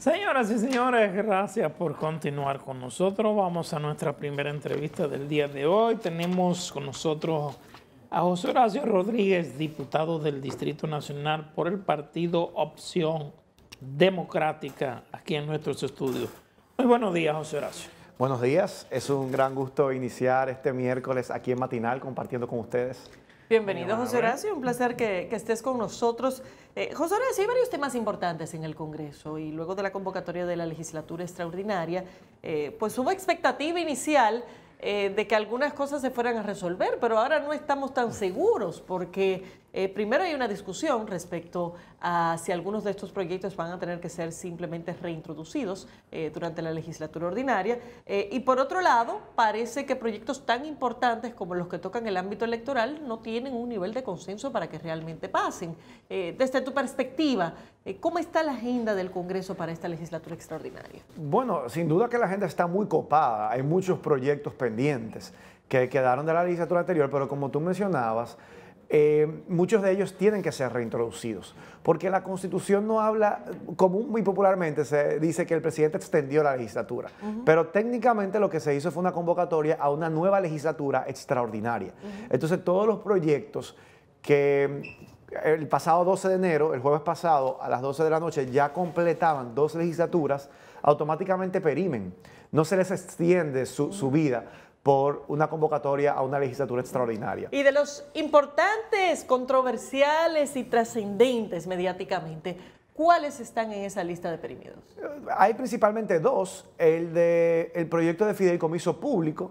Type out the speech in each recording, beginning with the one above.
Señoras y señores, gracias por continuar con nosotros. Vamos a nuestra primera entrevista del día de hoy. Tenemos con nosotros a José Horacio Rodríguez, diputado del Distrito Nacional por el partido Opción Democrática, aquí en nuestros estudios. Muy buenos días, José Horacio. Buenos días, es un gran gusto iniciar este miércoles aquí en Matinal compartiendo con ustedes. Bienvenido, José Horacio. Un placer que, estés con nosotros. Eh, José Horacio, hay varios temas importantes en el Congreso y luego de la convocatoria de la legislatura extraordinaria, eh, pues hubo expectativa inicial eh, de que algunas cosas se fueran a resolver, pero ahora no estamos tan seguros porque eh, primero hay una discusión respecto a si algunos de estos proyectos van a tener que ser simplemente reintroducidos eh, durante la legislatura ordinaria. Eh, y por otro lado, parece que proyectos tan importantes como los que tocan el ámbito electoral no tienen un nivel de consenso para que realmente pasen. desde tu perspectiva, ¿cómo está la agenda del Congreso para esta legislatura extraordinaria? Bueno, sin duda que la agenda está muy copada, hay muchos proyectos pendientes que quedaron de la legislatura anterior, pero como tú mencionabas, eh, muchos de ellos tienen que ser reintroducidos, porque la Constitución no habla, como muy popularmente se dice que el presidente extendió la legislatura, pero técnicamente lo que se hizo fue una convocatoria a una nueva legislatura extraordinaria. Entonces todos los proyectos que el pasado 12 de enero, el jueves pasado, a las 12 de la noche, ya completaban dos legislaturas, automáticamente perimen, no se les extiende su vida por una convocatoria a una legislatura extraordinaria. Y de los importantes, controversiales y trascendentes mediáticamente, ¿cuáles están en esa lista de perimidos? Eh, hay principalmente dos, el de el proyecto de fideicomiso público,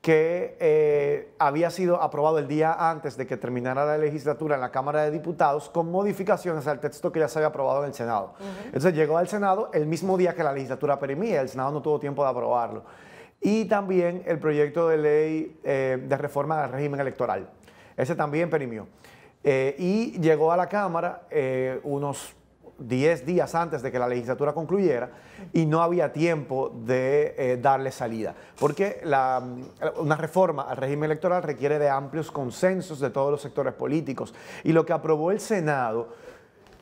que eh, había sido aprobado el día antes de que terminara la legislatura en la Cámara de Diputados con modificaciones al texto que ya se había aprobado en el Senado. Entonces llegó al Senado el mismo día que la legislatura perimía, el Senado no tuvo tiempo de aprobarlo y también el proyecto de ley eh, de reforma del régimen electoral. Ese también perimió. Eh, y llegó a la Cámara eh, unos 10 días antes de que la legislatura concluyera y no había tiempo de darle salida, porque una reforma al régimen electoral requiere de amplios consensos de todos los sectores políticos. Y lo que aprobó el Senado,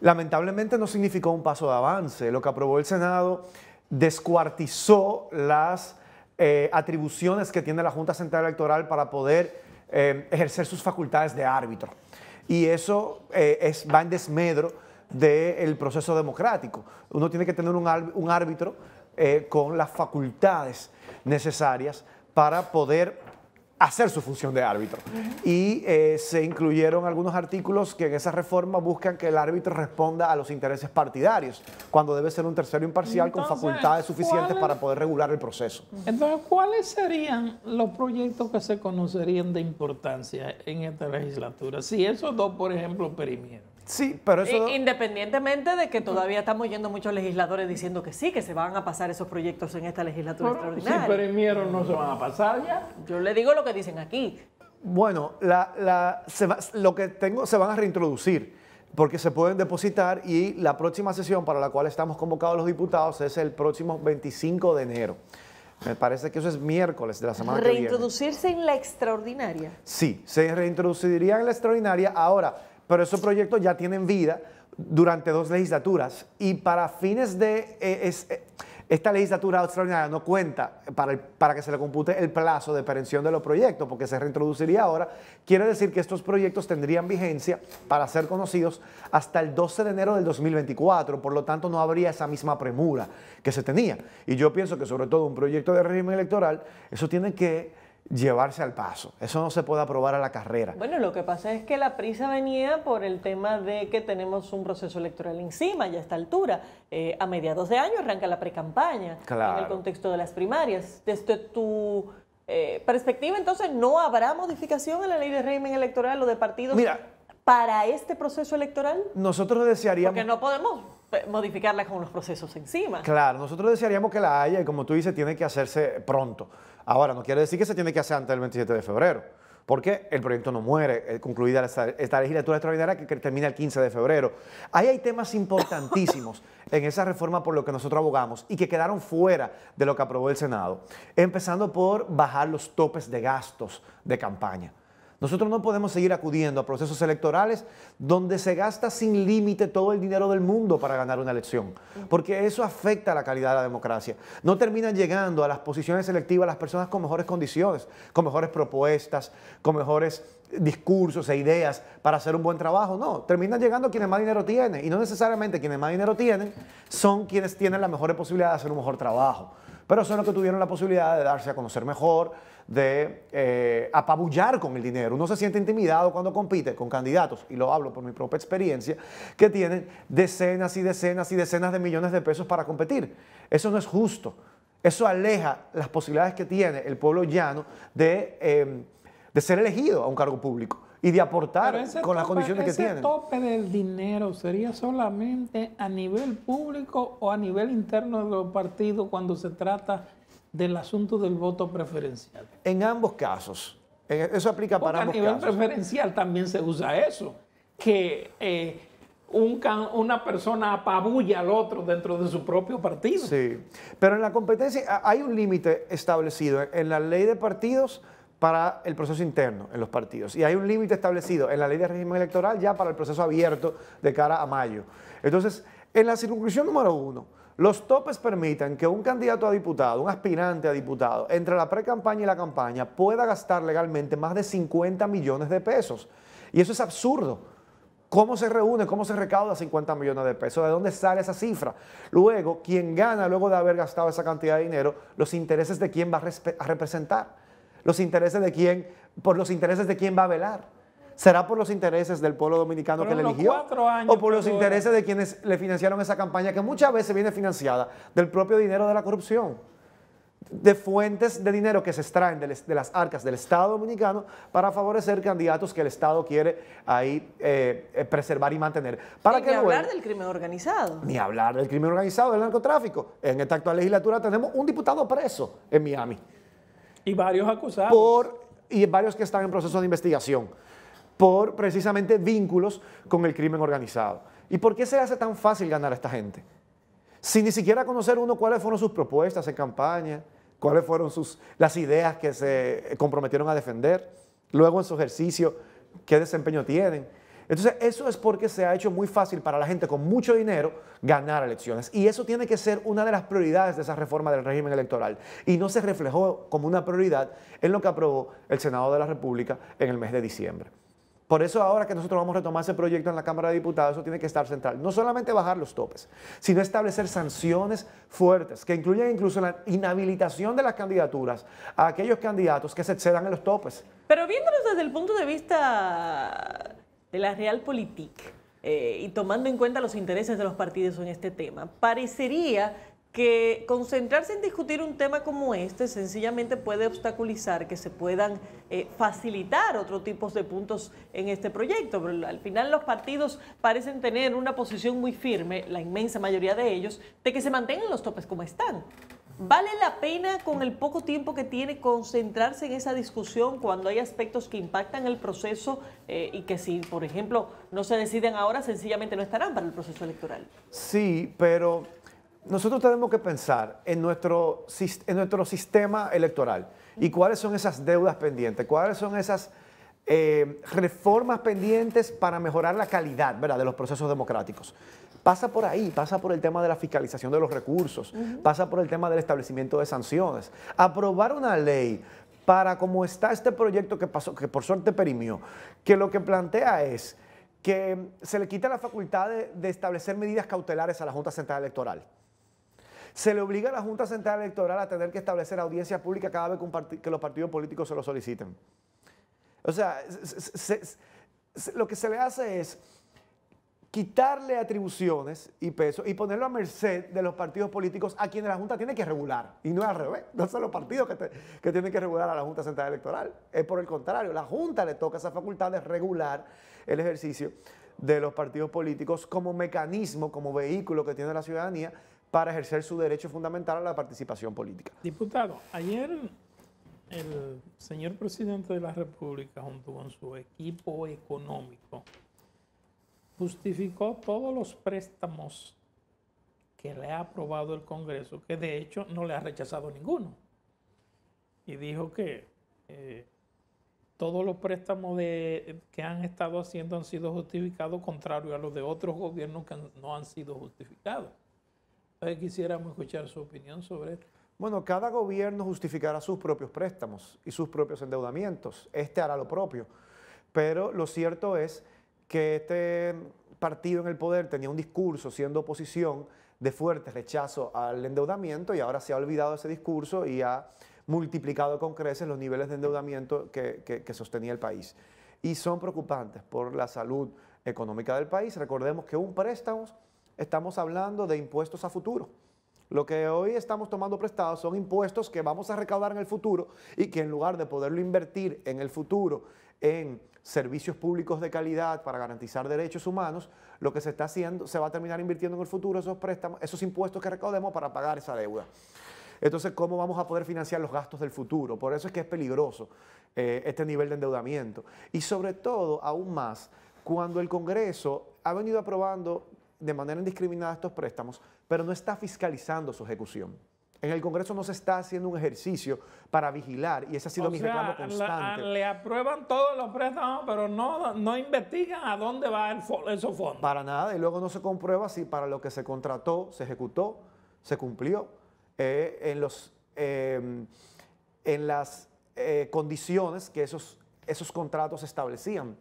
lamentablemente no significó un paso de avance. Lo que aprobó el Senado descuartizó las eh, atribuciones que tiene la Junta Central Electoral para poder eh, ejercer sus facultades de árbitro. Y eso eh, es, va en desmedro del proceso democrático. Uno tiene que tener un árbitro con las facultades necesarias para poder hacer su función de árbitro. Y eh, se incluyeron algunos artículos que en esa reforma buscan que el árbitro responda a los intereses partidarios, cuando debe ser un tercero imparcial con facultades suficientes para poder regular el proceso. Entonces, ¿cuáles serían los proyectos que se conocerían de importancia en esta legislatura? Si esos dos, por ejemplo, perimieron. Sí, pero eso... Independientemente de que todavía estamos yendo muchos legisladores diciendo que sí, que se van a pasar esos proyectos en esta legislatura extraordinaria. Sí, pero en no se van a pasar ya. Yo le digo lo que dicen aquí. Bueno, lo que tengo se van a reintroducir porque se pueden depositar y la próxima sesión para la cual estamos convocados los diputados es el próximo 25 de enero. Me parece que eso es miércoles de la semana que viene. ¿Reintroducirse en la extraordinaria? Sí, se reintroduciría en la extraordinaria. Ahora, pero esos proyectos ya tienen vida durante dos legislaturas y para fines de eh, eh, esta legislatura extraordinaria no cuenta para, que se le compute el plazo de perención de los proyectos, porque se reintroduciría ahora. Quiere decir que estos proyectos tendrían vigencia para ser conocidos hasta el 12 de enero del 2024, por lo tanto no habría esa misma premura que se tenía. Y yo pienso que sobre todo un proyecto de régimen electoral, eso tiene que llevarse al paso. Eso no se puede aprobar a la carrera. Bueno, lo que pasa es que la prisa venía por el tema de que tenemos un proceso electoral encima ya a esta altura. Eh, a mediados de año arranca la precampaña en el contexto de las primarias. Desde tu eh, perspectiva, entonces, ¿no habrá modificación en la ley de régimen electoral o de partidos Mira, para este proceso electoral? Nosotros desearíamos... Porque no podemos modificarla con los procesos encima. Claro, nosotros desearíamos que la haya y como tú dices, tiene que hacerse pronto. Ahora, no quiere decir que se tiene que hacer antes del 27 de febrero, porque el proyecto no muere, eh, concluida esta, legislatura extraordinaria que termina el 15 de febrero. Ahí hay temas importantísimos en esa reforma por lo que nosotros abogamos y que quedaron fuera de lo que aprobó el Senado, empezando por bajar los topes de gastos de campaña. Nosotros no podemos seguir acudiendo a procesos electorales donde se gasta sin límite todo el dinero del mundo para ganar una elección, porque eso afecta la calidad de la democracia. No terminan llegando a las posiciones electivas las personas con mejores condiciones, con mejores propuestas, con mejores discursos e ideas para hacer un buen trabajo. No, terminan llegando quienes más dinero tienen y no necesariamente quienes más dinero tienen son quienes tienen las mejores posibilidades de hacer un mejor trabajo. Pero son los que tuvieron la posibilidad de darse a conocer mejor, de eh, apabullar con el dinero. Uno se siente intimidado cuando compite con candidatos, y lo hablo por mi propia experiencia, que tienen decenas y decenas y decenas de millones de pesos para competir. Eso no es justo. Eso aleja las posibilidades que tiene el pueblo llano de eh, ser elegido a un cargo público y de aportar con las condiciones que tienen. ese tope del dinero sería solamente a nivel público o a nivel interno de los partidos cuando se trata del asunto del voto preferencial? En ambos casos. E, eso aplica para ambos casos. A nivel preferencial también se usa eso, que eh, una persona apabulla al otro dentro de su propio partido. Sí, pero en la competencia hay un límite establecido. En la ley de partidos para el proceso interno en los partidos. Y hay un límite establecido en la ley de régimen electoral ya para el proceso abierto de cara a mayo. Entonces, en la circunscripción número uno, los topes permiten que un candidato a diputado, un aspirante a diputado, entre la pre-campaña y la campaña pueda gastar legalmente más de 50 millones de pesos. Y eso es absurdo. ¿Cómo se reúne? ¿Cómo se recauda 50 millones de pesos? ¿De dónde sale esa cifra? Luego, quién gana luego de haber gastado esa cantidad de dinero, los intereses de quién va a representar los intereses de quién, por los intereses de quién va a velar. ¿Será por los intereses del pueblo dominicano que le eligió? ¿O por los intereses de quienes le financiaron esa campaña que muchas veces viene financiada del propio dinero de la corrupción? de fuentes de dinero que se extraen de, las arcas del Estado dominicano para favorecer candidatos que el Estado quiere ahí eh, eh, preservar y mantener. Para que ni hablar del crimen organizado. Ni hablar del crimen organizado, del narcotráfico. En esta actual legislatura tenemos un diputado preso en Miami. Y varios acusados. Por, y varios que están en proceso de investigación por precisamente vínculos con el crimen organizado. ¿Y por qué se hace tan fácil ganar a esta gente? Sin ni siquiera conocer uno cuáles fueron sus propuestas en campaña, cuáles fueron sus, las ideas que se comprometieron a defender, luego en su ejercicio, qué desempeño tienen. Entonces, eso es porque se ha hecho muy fácil para la gente con mucho dinero ganar elecciones. Y eso tiene que ser una de las prioridades de esa reforma del régimen electoral. Y no se reflejó como una prioridad en lo que aprobó el Senado de la República en el mes de diciembre. Por eso ahora que nosotros vamos a retomar ese proyecto en la Cámara de Diputados, eso tiene que estar central. No solamente bajar los topes, sino establecer sanciones fuertes que incluyan incluso la inhabilitación de las candidaturas a aquellos candidatos que se excedan en los topes. Pero viéndolos desde el punto de vista de la Realpolitik eh, y tomando en cuenta los intereses de los partidos en este tema, parecería que concentrarse en discutir un tema como este sencillamente puede obstaculizar que se puedan eh, facilitar otro tipos de puntos en este proyecto. Pero al final los partidos parecen tener una posición muy firme, la inmensa mayoría de ellos, de que se mantengan los topes como están. ¿Vale la pena con el poco tiempo que tiene concentrarse en esa discusión cuando hay aspectos que impactan el proceso eh, y que si, por ejemplo, no se deciden ahora, sencillamente no estarán para el proceso electoral? Sí, pero nosotros tenemos que pensar en nuestro, en nuestro sistema electoral y cuáles son esas deudas pendientes, cuáles son esas eh, reformas pendientes para mejorar la calidad ¿verdad? de los procesos democráticos pasa por ahí, pasa por el tema de la fiscalización de los recursos, pasa por el tema del establecimiento de sanciones. Aprobar una ley para como está este proyecto que pasó, que por suerte perimió, que lo que plantea es que se le quita la facultad de, establecer medidas cautelares a la Junta Central Electoral. Se le obliga a la Junta Central Electoral a tener que establecer audiencia pública cada vez que, los partidos políticos se lo soliciten. O sea, lo que se le hace es quitarle atribuciones y peso y ponerlo a merced de los partidos políticos a quienes la Junta tiene que regular. Y no es al revés, no son los partidos que, que, tienen que regular a la Junta Central Electoral. Es por el contrario, la Junta le toca esa facultad de regular el ejercicio de los partidos políticos como mecanismo, como vehículo que tiene la ciudadanía para ejercer su derecho fundamental a la participación política. Diputado, ayer el señor presidente de la República junto con su equipo económico justificó todos los préstamos que le ha aprobado el Congreso, que de hecho no le ha rechazado ninguno. Y dijo que eh, todos los préstamos que han estado haciendo han sido justificados, contrario a los de otros gobiernos que no han sido justificados. Entonces quisiéramos escuchar su opinión sobre esto. Bueno, cada gobierno justificará sus propios préstamos y sus propios endeudamientos. Este hará lo propio. Pero lo cierto es que este partido en el poder tenía un discurso siendo oposición de fuerte rechazo al endeudamiento y ahora se ha olvidado ese discurso y ha multiplicado con creces los niveles de endeudamiento que, sostenía el país. Y son preocupantes por la salud económica del país. Recordemos que un préstamo, estamos hablando de impuestos a futuro. Lo que hoy estamos tomando prestado son impuestos que vamos a recaudar en el futuro y que en lugar de poderlo invertir en el futuro en servicios públicos de calidad para garantizar derechos humanos, lo que se está haciendo, se va a terminar invirtiendo en el futuro esos préstamos, esos impuestos que recaudemos para pagar esa deuda. Entonces, ¿cómo vamos a poder financiar los gastos del futuro? Por eso es que es peligroso eh, este nivel de endeudamiento. Y sobre todo, aún más, cuando el Congreso ha venido aprobando de manera indiscriminada estos préstamos, pero no está fiscalizando su ejecución. En el Congreso no se está haciendo un ejercicio para vigilar y ese ha sido mi reclamo constante. le aprueban todos los préstamos, pero no, no investigan a dónde va esos fondos. Para nada, y luego no se comprueba si para lo que se contrató, se ejecutó, se cumplió eh, en, los, em, en las eh, condiciones que esos, esos contratos establecían.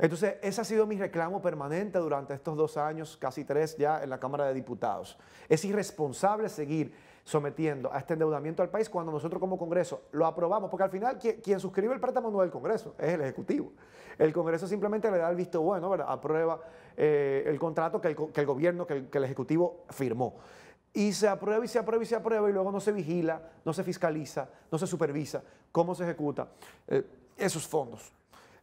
Entonces, ese ha sido mi reclamo permanente durante estos dos años, casi tres ya, en la Cámara de Diputados. Es irresponsable seguir sometiendo a este endeudamiento al país cuando nosotros como Congreso lo aprobamos, porque al final quien, suscribe el préstamo no es el Congreso, es el Ejecutivo. El Congreso simplemente le da el visto bueno, ¿verdad? aprueba eh, el contrato que el, gobierno, que el, Ejecutivo firmó. Y se aprueba y se aprueba y se aprueba y luego no se vigila, no se fiscaliza, no se supervisa cómo se ejecuta eh, esos fondos.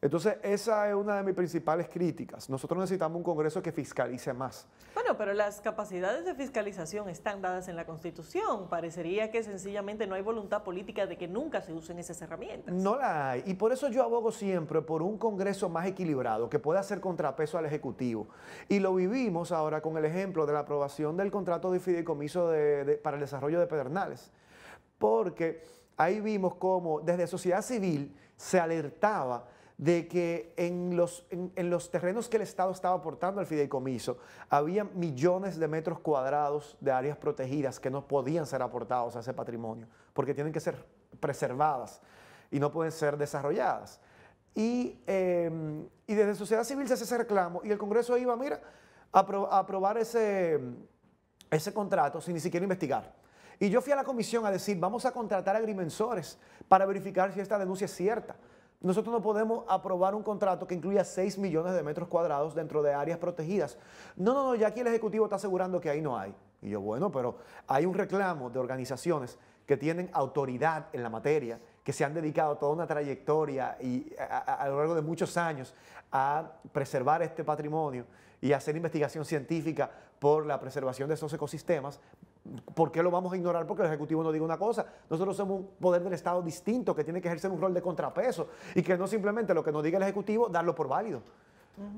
Entonces, esa es una de mis principales críticas. Nosotros necesitamos un Congreso que fiscalice más. Bueno, pero las capacidades de fiscalización están dadas en la Constitución. Parecería que sencillamente no hay voluntad política de que nunca se usen esas herramientas. No la hay. Y por eso yo abogo siempre por un Congreso más equilibrado, que pueda hacer contrapeso al Ejecutivo. Y lo vivimos ahora con el ejemplo de la aprobación del contrato de fideicomiso para el desarrollo de Pedernales. Porque ahí vimos cómo desde sociedad civil se alertaba de que en los, terrenos que el Estado estaba aportando al fideicomiso, había millones de metros cuadrados de áreas protegidas que no podían ser aportados a ese patrimonio, porque tienen que ser preservadas y no pueden ser desarrolladas. Y, em, y desde sociedad civil se hace ese reclamo y el Congreso iba, mira, a, aprobar ese, ese contrato sin ni siquiera investigar. Y yo fui a la comisión a decir, vamos a contratar agrimensores para verificar si esta denuncia es cierta. Nosotros no podemos aprobar un contrato que incluya 6 millones de metros cuadrados dentro de áreas protegidas. No, no, no, ya aquí el Ejecutivo está asegurando que ahí no hay. Y yo, bueno, pero hay un reclamo de organizaciones que tienen autoridad en la materia, que se han dedicado toda una trayectoria y a, lo largo de muchos años a preservar este patrimonio y hacer investigación científica por la preservación de esos ecosistemas, ¿Por qué lo vamos a ignorar? Porque el Ejecutivo no diga una cosa. Nosotros somos un poder del Estado distinto que tiene que ejercer un rol de contrapeso y que no simplemente lo que nos diga el Ejecutivo, darlo por válido.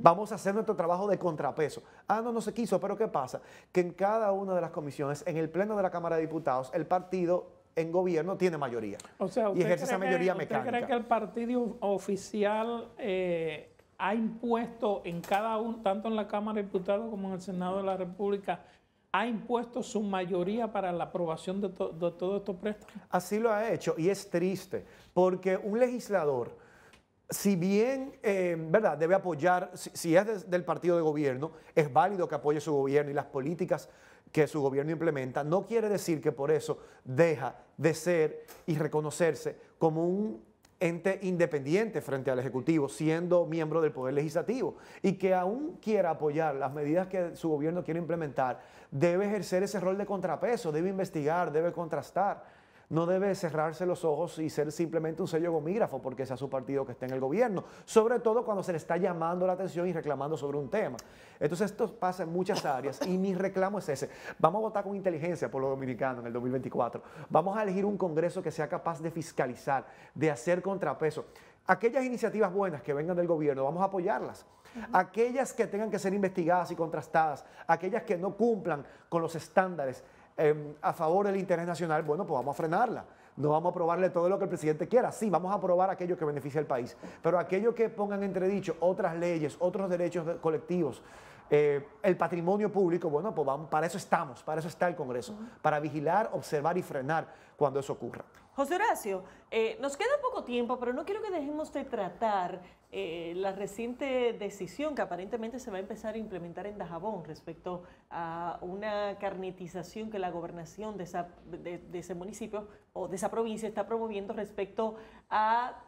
Vamos a hacer nuestro trabajo de contrapeso. Ah, no, no se quiso, pero ¿qué pasa? Que en cada una de las comisiones, en el Pleno de la Cámara de Diputados, el partido en gobierno tiene mayoría. O sea, y ejerce esa mayoría mecánica. ¿Usted cree que el partido oficial eh, ha impuesto en cada uno, tanto en la Cámara de Diputados como en el Senado de la República, ha impuesto su mayoría para la aprobación de, todos estos préstamos. Así lo ha hecho y es triste porque un legislador, si bien, eh, ¿verdad?, debe apoyar, si, es del partido de gobierno, es válido que apoye su gobierno y las políticas que su gobierno implementa, no quiere decir que por eso deja de ser y reconocerse como un ente independiente frente al Ejecutivo, siendo miembro del Poder Legislativo, y que aún quiera apoyar las medidas que su gobierno quiere implementar, debe ejercer ese rol de contrapeso, debe investigar, debe contrastar no debe cerrarse los ojos y ser simplemente un sello gomígrafo porque sea su partido que esté en el gobierno, sobre todo cuando se le está llamando la atención y reclamando sobre un tema. Entonces esto pasa en muchas áreas y mi reclamo es ese. Vamos a votar con inteligencia por los dominicanos en el 2024. Vamos a elegir un Congreso que sea capaz de fiscalizar, de hacer contrapeso. Aquellas iniciativas buenas que vengan del gobierno, vamos a apoyarlas. Aquellas que tengan que ser investigadas y contrastadas, aquellas que no cumplan con los estándares Em, a favor del interés nacional, bueno, pues vamos a frenarla. No vamos a aprobarle todo lo que el presidente quiera. Sí, vamos a aprobar aquello que beneficie al país. Pero aquello que pongan entredicho otras leyes, otros derechos colectivos, eh, el patrimonio público, bueno, pues vamos, para eso estamos, para eso está el Congreso, para vigilar, observar y frenar cuando eso ocurra. José Horacio, eh, nos queda poco tiempo, pero no quiero que dejemos de tratar eh, la reciente decisión que aparentemente se va a empezar a implementar en Dajabón respecto a una carnetización que la gobernación de, de, ese municipio o de esa provincia está promoviendo respecto a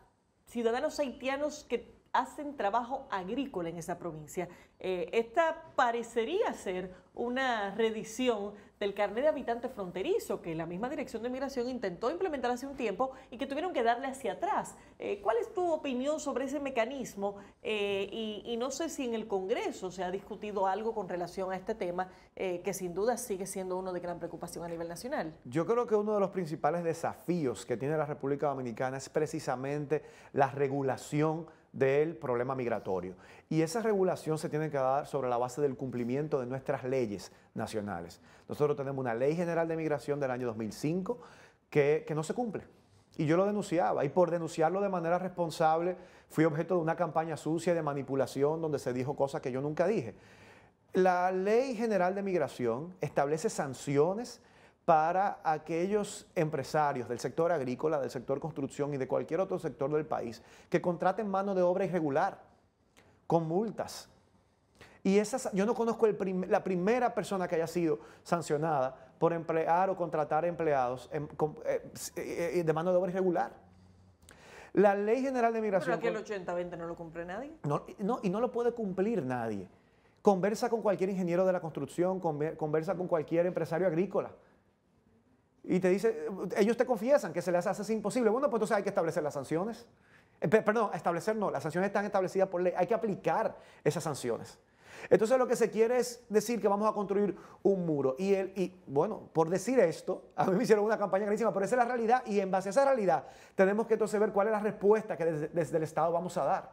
ciudadanos haitianos que hacen trabajo agrícola en esa provincia. Eh, esta parecería ser una redición del carnet de habitante fronterizo que la misma Dirección de Migración intentó implementar hace un tiempo y que tuvieron que darle hacia atrás. Eh, ¿Cuál es tu opinión sobre ese mecanismo? Eh, y, no sé si en el Congreso se ha discutido algo con relación a este tema, que sin duda sigue siendo uno de gran preocupación a nivel nacional. Yo creo que uno de los principales desafíos que tiene la República Dominicana es precisamente la regulación del problema migratorio. Y esa regulación se tiene que dar sobre la base del cumplimiento de nuestras leyes nacionales. Nosotros tenemos una ley general de migración del año 2005 que, que no se cumple. Y yo lo denunciaba, y por denunciarlo de manera responsable fui objeto de una campaña sucia de manipulación donde se dijo cosas que yo nunca dije. La ley general de migración establece sanciones para aquellos empresarios del sector agrícola, del sector construcción y de cualquier otro sector del país que contraten mano de obra irregular con multas. Y esas, yo no conozco la primera persona que haya sido sancionada por emplear o contratar empleados eh, eh, eh, de mano de obra irregular. La Ley General de Migración... Pero aquí el 80-20 no lo cumple nadie. No, y no lo puede cumplir nadie. Conversa con cualquier ingeniero de la construcción, conversa con cualquier empresario agrícola y te dice, ellos te confiesan que se les hace imposible. Bueno, pues entonces hay que establecer las sanciones. Eh, perdón, establecer no, las sanciones están establecidas por ley, hay que aplicar esas sanciones. Entonces lo que se quiere es decir que vamos a construir un muro. Y, él, y bueno, por decir esto, a mí me hicieron una campaña grandísima, pero esa es la realidad y en base a esa realidad tenemos que entonces ver cuál es la respuesta que desde el Estado vamos a dar.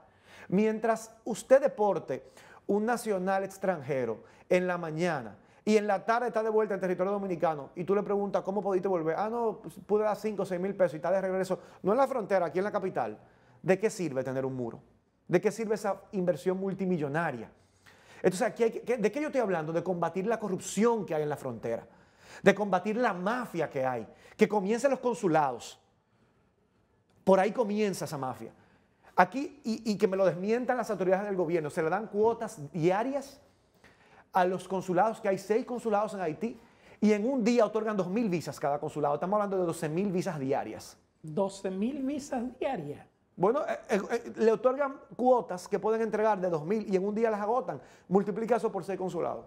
Mientras usted deporte un nacional extranjero en la mañana, y en la tarde está de vuelta en territorio dominicano y tú le preguntas cómo pudiste volver, ah, no, pues, pude dar 5 o 6 mil pesos y está de regreso, no en la frontera, aquí en la capital, ¿de qué sirve tener un muro? ¿De qué sirve esa inversión multimillonaria? Entonces, aquí ¿de qué yo estoy hablando? De combatir la corrupción que hay en la frontera, de combatir la mafia que hay, que comienza los consulados. Por ahí comienza esa mafia. Aquí, y, y que me lo desmientan las autoridades del gobierno, se le dan cuotas diarias a los consulados, que hay seis consulados en Haití, y en un día otorgan 2.000 visas cada consulado. Estamos hablando de 12.000 visas diarias. 12.000 visas diarias. Bueno, eh, eh, eh, le otorgan cuotas que pueden entregar de 2.000 y en un día las agotan. Multiplica eso por seis consulados.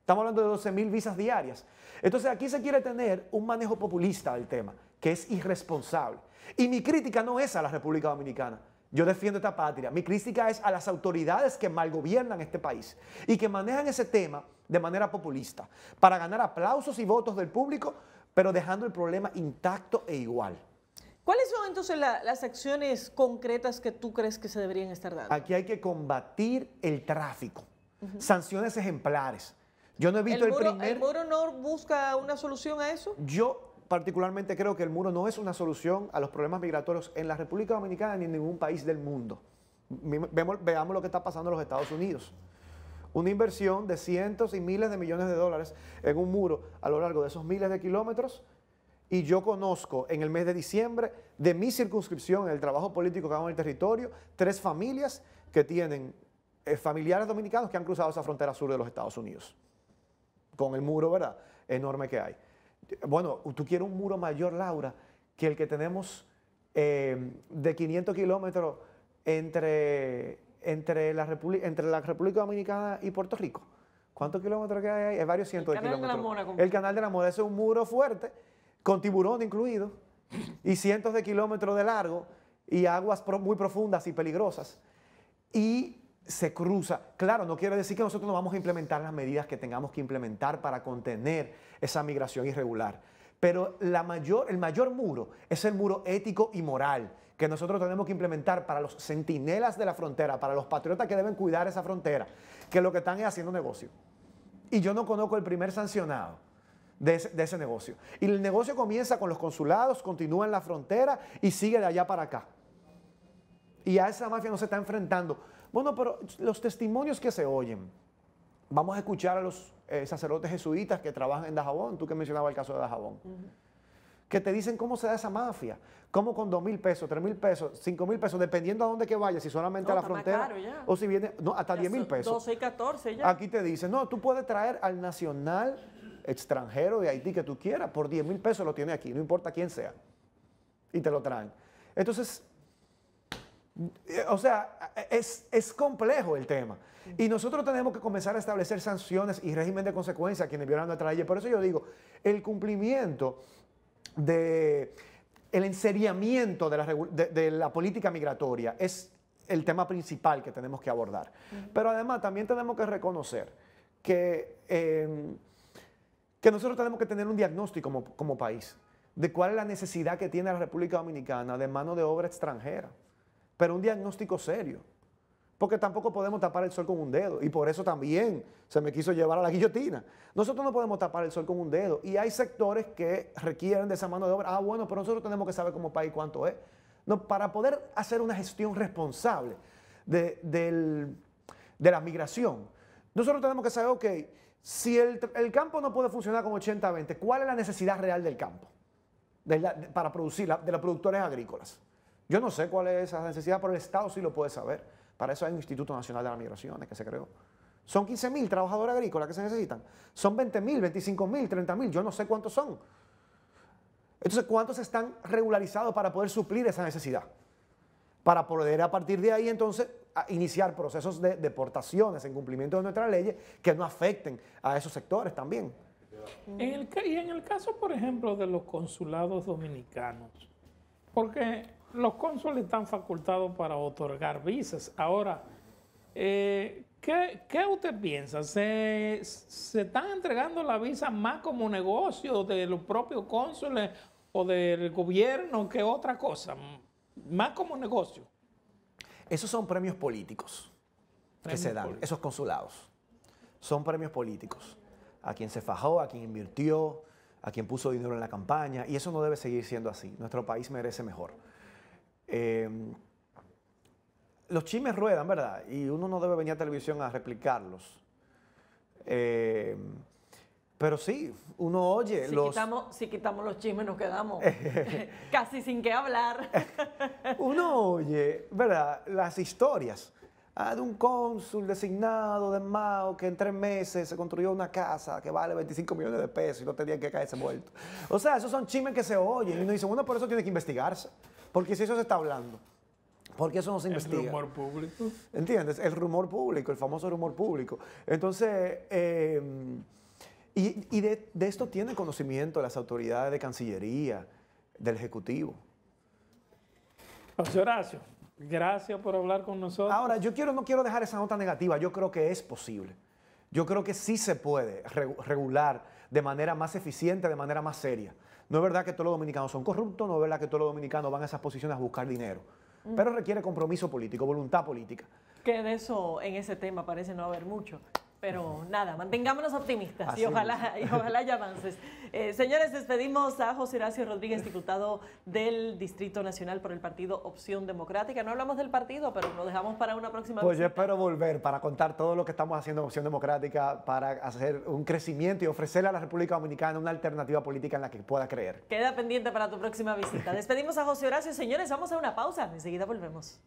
Estamos hablando de 12.000 visas diarias. Entonces aquí se quiere tener un manejo populista del tema, que es irresponsable. Y mi crítica no es a la República Dominicana. Yo defiendo esta patria. Mi crítica es a las autoridades que mal gobiernan este país y que manejan ese tema de manera populista para ganar aplausos y votos del público, pero dejando el problema intacto e igual. ¿Cuáles son entonces las acciones concretas que tú crees que se deberían estar dando? Aquí hay que combatir el tráfico, sanciones ejemplares. Yo no he visto el, el primer... ¿El no busca una solución a eso? Yo particularmente creo que el muro no es una solución a los problemas migratorios en la República Dominicana ni en ningún país del mundo. Veamos lo que está pasando en los Estados Unidos. Una inversión de cientos y miles de millones de dólares en un muro a lo largo de esos miles de kilómetros. Y yo conozco en el mes de diciembre de mi circunscripción, el trabajo político que hago en el territorio, tres familias que tienen eh, familiares dominicanos que han cruzado esa frontera sur de los Estados Unidos. Con el muro, ¿verdad? Enorme que hay. Bueno, tú quieres un muro mayor, Laura, que el que tenemos em, de 500 kilómetros entre, entre, la República, entre la República Dominicana y Puerto Rico. ¿Cuántos kilómetros que hay? Hay varios cientos de kilómetros. el canal de la Mora es un muro fuerte, con tiburón incluido, y cientos de kilómetros de largo, y aguas muy profundas y peligrosas. Y se cruza. Claro, no quiere decir que nosotros no vamos a implementar las medidas que tengamos que implementar para contener esa migración irregular. Pero la mayor, el mayor muro es el muro ético y moral que nosotros tenemos que implementar para los centinelas de la frontera, para los patriotas que deben cuidar esa frontera, que lo que están es haciendo negocio. Y yo no conozco el primer sancionado. de ese, negocio. Y el negocio comienza con los consulados, continúa en la frontera y sigue de allá para acá. Y a esa mafia no se está enfrentando bueno, pero los testimonios que se oyen, vamos a escuchar a los eh, sacerdotes jesuitas que trabajan en Dajabón, tú que mencionabas el caso de Dajabón, que te dicen cómo se da esa mafia, cómo con dos mil pesos, tres mil pesos, cinco mil pesos, dependiendo a dónde que vayas, si solamente a la frontera o si viene, no, hasta diez mil pesos. 12 14 Aquí te dicen, no, tú puedes traer al nacional extranjero de Haití que tú quieras, por 10 mil pesos lo tiene aquí, no importa quién sea, y te lo traen. Entonces, o sea, es, complejo el tema. Y nosotros tenemos que comenzar a establecer sanciones y régimen de consecuencia a quienes violan nuestra ley. Por eso yo digo, el cumplimiento de el enseriamiento de la, política migratoria es el tema principal que tenemos que abordar. Pero además también tenemos que reconocer que, em, que nosotros tenemos que tener un diagnóstico como país de cuál es la necesidad que tiene la República Dominicana de mano de obra extranjera pero un diagnóstico serio. Porque tampoco podemos tapar el sol con un dedo. Y por eso también se me quiso llevar a la guillotina. Nosotros no podemos tapar el sol con un dedo. Y hay sectores que requieren de esa mano de obra. Ah, bueno, pero nosotros tenemos que saber como país cuánto es. No, para poder hacer una gestión responsable de, la migración, nosotros tenemos que saber, ok, si el, campo no puede funcionar con 80-20, ¿cuál es la necesidad real del campo? para producir, de los productores agrícolas. Yo no sé cuál es esa necesidad, pero el Estado sí lo puede saber. Para eso hay un Instituto Nacional de las Migraciones que se creó. Son 15.000 trabajadores agrícolas que se necesitan. Son 20 mil, 25 mil, 30 mil. yo no sé cuántos son. Entonces, ¿cuántos están regularizados para poder suplir esa necesidad? Para poder a partir de ahí entonces iniciar procesos de deportaciones en cumplimiento de nuestras leyes que no afecten a esos sectores también. y en el caso, por ejemplo, de los consulados dominicanos, porque los cónsules están facultados para otorgar visas. Ahora, eh, ¿qué, usted piensa? ¿Se, están entregando la visa más como negocio de los propios cónsules o del gobierno que otra cosa? Más como negocio. Esos son premios políticos que se dan, esos consulados. Son premios políticos. A quien se fajó, a quien invirtió, a quien puso dinero en la campaña, y eso no debe seguir siendo así. Nuestro país merece mejor. Em, los chimes ruedan, ¿verdad? Y uno no debe venir a televisión a replicarlos. Em, pero sí, uno oye si Quitamos, si quitamos los chimes, nos quedamos casi sin qué hablar. uno oye, ¿verdad? Las historias. Ah, de un cónsul designado de Mao que en tres meses se construyó una casa que vale 25 millones de pesos y no tenía que caerse muerto. O sea, esos son chimes que se oyen y uno dice, bueno, por eso tiene que investigarse. Porque si eso se está hablando, porque eso no se investiga. El rumor público. ¿Entiendes? El rumor público, el famoso rumor público. Entonces, eh, y, de, esto tienen conocimiento las autoridades de Cancillería, del Ejecutivo. José Horacio, gracias por hablar con nosotros. Ahora, yo quiero, no quiero dejar esa nota negativa, yo creo que es posible. Yo creo que sí se puede regular de manera más eficiente, de manera más seria. No es verdad que todos los dominicanos son corruptos, no es verdad que todos los dominicanos van a esas posiciones a buscar dinero, mm. pero requiere compromiso político, voluntad política. Que de eso en ese tema parece no haber mucho. Pero nada, mantengámonos optimistas y ojalá, y ojalá avances. Eh, señores, despedimos a José Horacio Rodríguez, diputado del Distrito Nacional por el partido Opción Democrática. No hablamos del partido, pero lo dejamos para una próxima. Pues yo espero volver para contar todo lo que estamos haciendo en Opción Democrática para hacer un crecimiento y ofrecerle a la República Dominicana una alternativa política en la que pueda creer. Queda pendiente para tu próxima visita. Despedimos a José Horacio. Señores, vamos a una pausa. Enseguida volvemos.